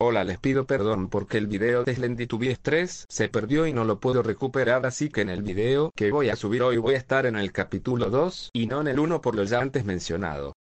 Hola les pido perdón porque el video de Slendytubies 3 se perdió y no lo puedo recuperar así que en el video que voy a subir hoy voy a estar en el capítulo 2 y no en el 1 por lo ya antes mencionado.